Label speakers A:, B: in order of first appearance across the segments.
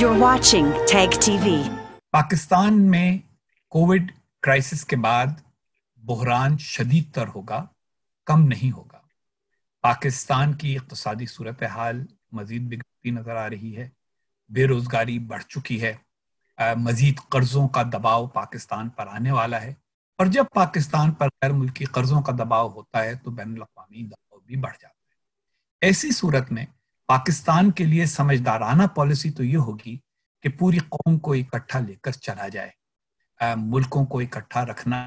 A: You're watching Tag TV. Pakistan में Covid crisis के बाद बहरान शदीद तर होगा कम नहीं होगा पाकिस्तान की इकतदी सूरत हाल मजीद बिगड़ती नजर आ रही है बेरोजगारी बढ़ चुकी है मजीद कर्जों का दबाव पाकिस्तान पर आने वाला है और जब पाकिस्तान पर गैर मुल्की कर्जों का दबाव होता है तो बैन अवी दबाव भी बढ़ जाता है ऐसी सूरत में पाकिस्तान के लिए समझदाराना पॉलिसी तो ये होगी कि पूरी कौम को इकट्ठा लेकर चला जाए आ, मुल्कों को इकट्ठा रखना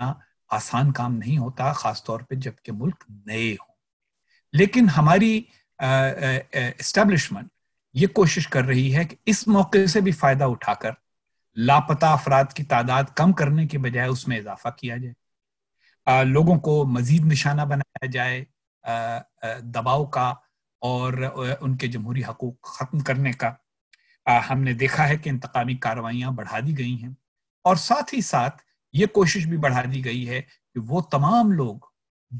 A: आसान काम नहीं होता खासतौर पर जबकि मुल्क नए हों लेकिन हमारी एस्टेब्लिशमेंट ये कोशिश कर रही है कि इस मौके से भी फायदा उठाकर लापता अफराद की तादाद कम करने के बजाय उसमें इजाफा किया जाए आ, लोगों को मजीद निशाना बनाया जाए दबाव का और उनके जमहूरी हकूक ख़त्म करने का आ, हमने देखा है कि इंतकामी कार्रवाइयाँ बढ़ा दी गई हैं और साथ ही साथ ये कोशिश भी बढ़ा दी गई है कि वो तमाम लोग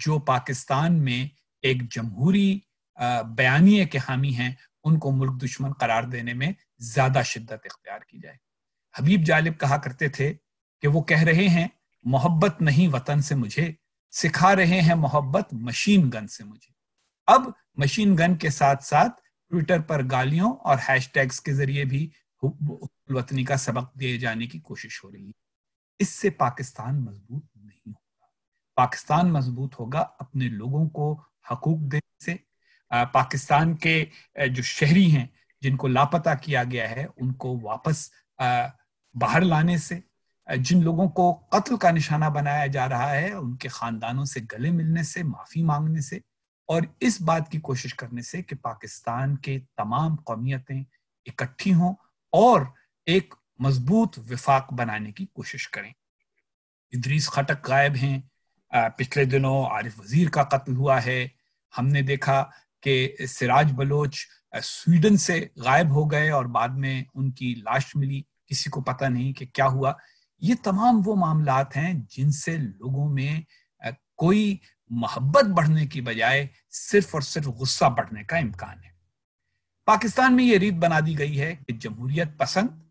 A: जो पाकिस्तान में एक जमहूरी बयानी के हामी हैं उनको मुल्क दुश्मन करार देने में ज़्यादा शिद्दत इख्तियार की जाए हबीब जालिब कहा करते थे कि वो कह रहे हैं मोहब्बत नहीं वतन से मुझे सिखा रहे हैं मोहब्बत मशीन गन से मुझे अब मशीन गन के साथ साथ ट्विटर पर गालियों और हैश के जरिए भी वतनी का सबक दिए जाने की कोशिश हो रही है इससे पाकिस्तान मजबूत नहीं होगा पाकिस्तान मजबूत होगा अपने लोगों को हकूक देने से पाकिस्तान के जो शहरी हैं जिनको लापता किया गया है उनको वापस बाहर लाने से जिन लोगों को कत्ल का निशाना बनाया जा रहा है उनके खानदानों से गले मिलने से माफी मांगने से और इस बात की कोशिश करने से कि पाकिस्तान के तमाम कौमियतें इकट्ठी हों और एक मजबूत विफाक बनाने की कोशिश करें इदरीस खटक गायब हैं पिछले दिनों आरिफ वजीर का कत्ल हुआ है हमने देखा कि सिराज बलोच स्वीडन से गायब हो गए और बाद में उनकी लाश मिली किसी को पता नहीं कि क्या हुआ ये तमाम वो मामलात हैं जिनसे लोगों में कोई मोहब्बत बढ़ने की बजाय सिर्फ और सिर्फ गुस्सा बढ़ने का इम्कान है पाकिस्तान में ये रीत बना दी गई है कि जमहूरियत पसंद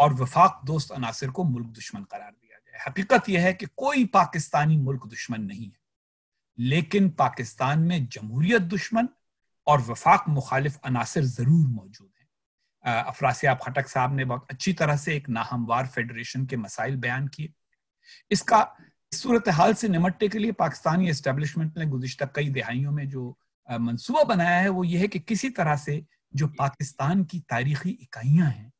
A: और वफाक दोस्त अनासर को मुल्क दुश्मन करार दिया जाए हकीकत यह है कि कोई पाकिस्तानी मुल्क दुश्मन नहीं है लेकिन पाकिस्तान में जमहूरियत दुश्मन और वफाक मुखालिफ अनासर जरूर मौजूद है अफरासियाब खटक साहब ने बहुत अच्छी तरह से एक नाहमवार फेडरेशन के मसाइल बयान किए इसका सूरत हाल से निमटने के लिए पाकिस्तानी एस्टेब्लिशमेंट ने गुजशत कई दहाइयों में जो मंसूबा बनाया है वो ये है कि किसी तरह से जो पाकिस्तान की तारीखी इकाइयां हैं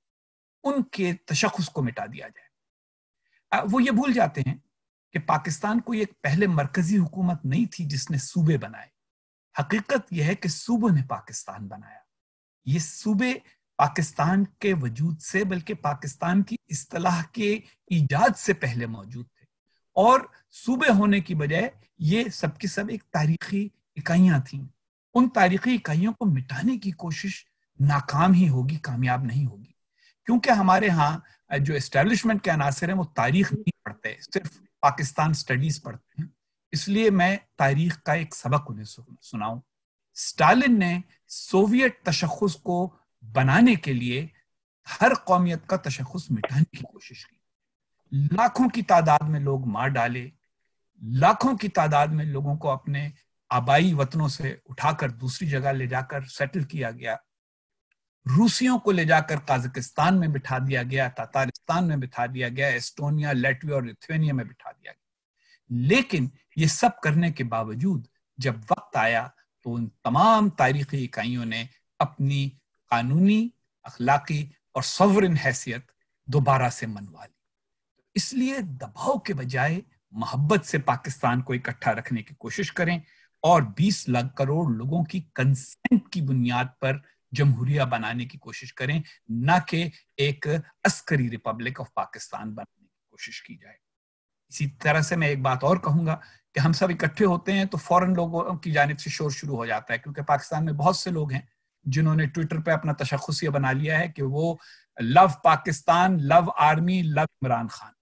A: उनके तशखस को मिटा दिया जाए वो ये भूल जाते हैं कि पाकिस्तान कोई एक पहले मरकजी हुकूमत नहीं थी जिसने सूबे बनाए हकीकत यह है कि सूबों ने पाकिस्तान बनाया ये सूबे पाकिस्तान के वजूद से बल्कि पाकिस्तान की असलाह के ईजाद से पहले मौजूद थे और सूबे होने की बजाय ये सब सब एक तारीखी इकाइयां थी उन तारीखी इकाइयों को मिटाने की कोशिश नाकाम ही होगी कामयाब नहीं होगी क्योंकि हमारे यहाँ जो इस्टेब्लिशमेंट के अनासर हैं वो तारीख नहीं पढ़ते सिर्फ पाकिस्तान स्टडीज पढ़ते हैं इसलिए मैं तारीख का एक सबक उन्हें सुनाऊ स्टालिन ने सोवियत तशखस को बनाने के लिए हर कौमियत का तशखस मिटाने की कोशिश की लाखों की तादाद में लोग मार डाले लाखों की तादाद में लोगों को अपने आबाई वतनों से उठाकर दूसरी जगह ले जाकर सेटल किया गया रूसियों को ले जाकर काजकिस्तान में बिठा दिया गया तातारिस्तान में बिठा दिया गया एस्टोनिया लेटविया और लिथुनिया में बिठा दिया गया लेकिन ये सब करने के बावजूद जब वक्त आया तो उन तमाम तारीखी इकाइयों ने अपनी कानूनी अखलाकी और सवरन हैसियत दोबारा से मनवा ली इसलिए दबाव के बजाय मोहब्बत से पाकिस्तान को इकट्ठा रखने की कोशिश करें और 20 लाख करोड़ लोगों की कंसेंट की बुनियाद पर जमहूरिया बनाने की कोशिश करें ना कि एक अस्करी रिपब्लिक ऑफ पाकिस्तान बनाने की कोशिश की जाए इसी तरह से मैं एक बात और कहूंगा कि हम सब इकट्ठे होते हैं तो फॉरेन लोगों की जानब से शोर शुरू हो जाता है क्योंकि पाकिस्तान में बहुत से लोग हैं जिन्होंने ट्विटर पे अपना तशखस ये बना लिया है कि वो love Pakistan love army love Imran Khan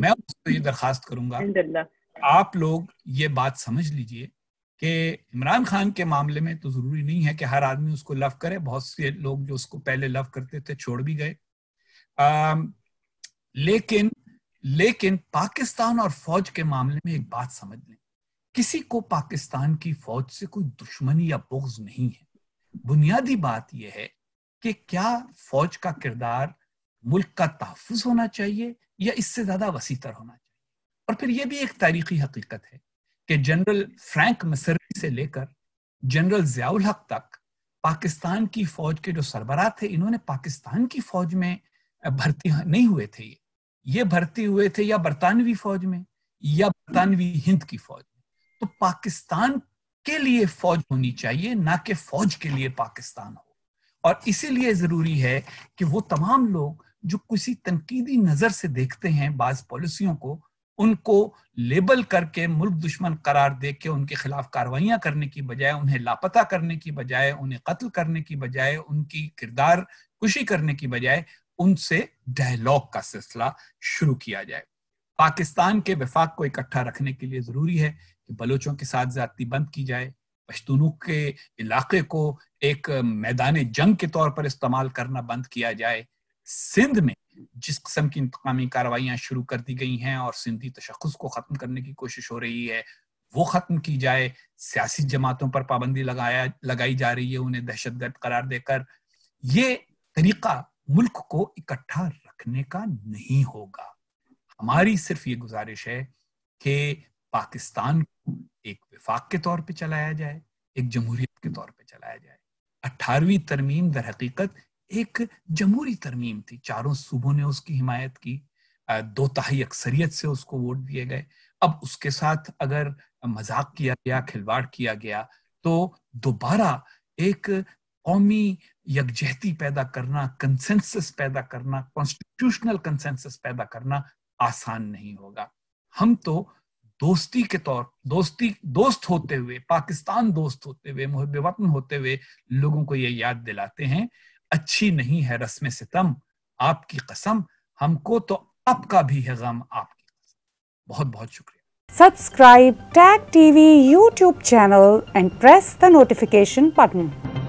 A: मैं उसको ये दरखास्त करूंगा आप लोग ये बात समझ लीजिए कि इमरान खान के मामले में तो जरूरी नहीं है कि हर आदमी उसको लव करे बहुत से लोग जो उसको पहले लव करते थे छोड़ भी गए लेकिन लेकिन पाकिस्तान और फौज के मामले में एक बात समझ लें किसी को पाकिस्तान की फौज से कोई दुश्मनी या बोझ नहीं है बुनियादी बात यह है कि क्या फौज का किरदार मुल्क का तहफ़ होना चाहिए या इससे ज़्यादा वसीतर होना चाहिए और फिर यह भी एक तारीखी हकीकत है कि जनरल फ्रैंक मसरी से लेकर जनरल ज़ियाउल हक तक पाकिस्तान की फौज के जो सरबरा थे इन्होंने पाकिस्तान की फौज में भर्ती नहीं हुए थे ये ये भर्ती हुए थे या बरतानवी फौज में या बरतानवी हिंद की फौज में तो पाकिस्तान के लिए फौज होनी चाहिए ना कि फौज के लिए पाकिस्तान हो और इसीलिए जरूरी है कि वो तमाम लोग जो किसी तनकीदी नजर से देखते हैं बाज पॉलिसियों को उनको लेबल करके मुल्क दुश्मन करार दे के उनके खिलाफ कार्रवाइयां करने की बजाय उन्हें लापता करने की बजाय उन्हें कत्ल करने की बजाय उनकी किरदार कुशी करने की बजाय उनसे डायलॉग का सिलसिला शुरू किया जाए पाकिस्तान के विफाक को इकट्ठा रखने के लिए जरूरी है कि बलोचों के साथ ज्यादती बंद की जाए पश्तूनों के इलाके को एक मैदान जंग के तौर पर इस्तेमाल करना बंद किया जाए सिंध में जिस किस्म की इंतकामी कार्रवाइयाँ शुरू कर दी गई हैं और सिंधी तशखस को ख़त्म करने की कोशिश हो रही है वो ख़त्म की जाए सियासी जमातों पर पाबंदी लगाया लगाई जा रही है उन्हें दहशत गर्द करार देकर ये तरीका मुल्क को इकट्ठा रखने का नहीं होगा हमारी सिर्फ ये गुजारिश है कि पाकिस्तान एक विफाक के तौर पर चलाया जाए एक जमहूरियत के तौर पर चलाया जाए अट्ठारहवीं तरमीम दर हकीकत एक जमहूरी तरमीम थी चारों सूबों ने उसकी हिमायत की दो तहाई अक्सरियत से उसको वोट दिए गए अब उसके साथ अगर मजाक किया गया खिलवाड़ किया गया तो दोबारा एक कौमी यकजहती पैदा करना कंसेंसस पैदा करना कॉन्स्टिट्यूशनल कंसेंसस पैदा करना आसान नहीं होगा हम तो दोस्ती के तौर दोस्ती दोस्त होते हुए पाकिस्तान दोस्त होते हुए मुहब वतन होते हुए लोगों को ये याद दिलाते हैं अच्छी नहीं है रस्म सितम आपकी कसम हमको तो आपका भी है गम आपकी कसम बहुत बहुत शुक्रिया subscribe tag TV YouTube channel and press the notification button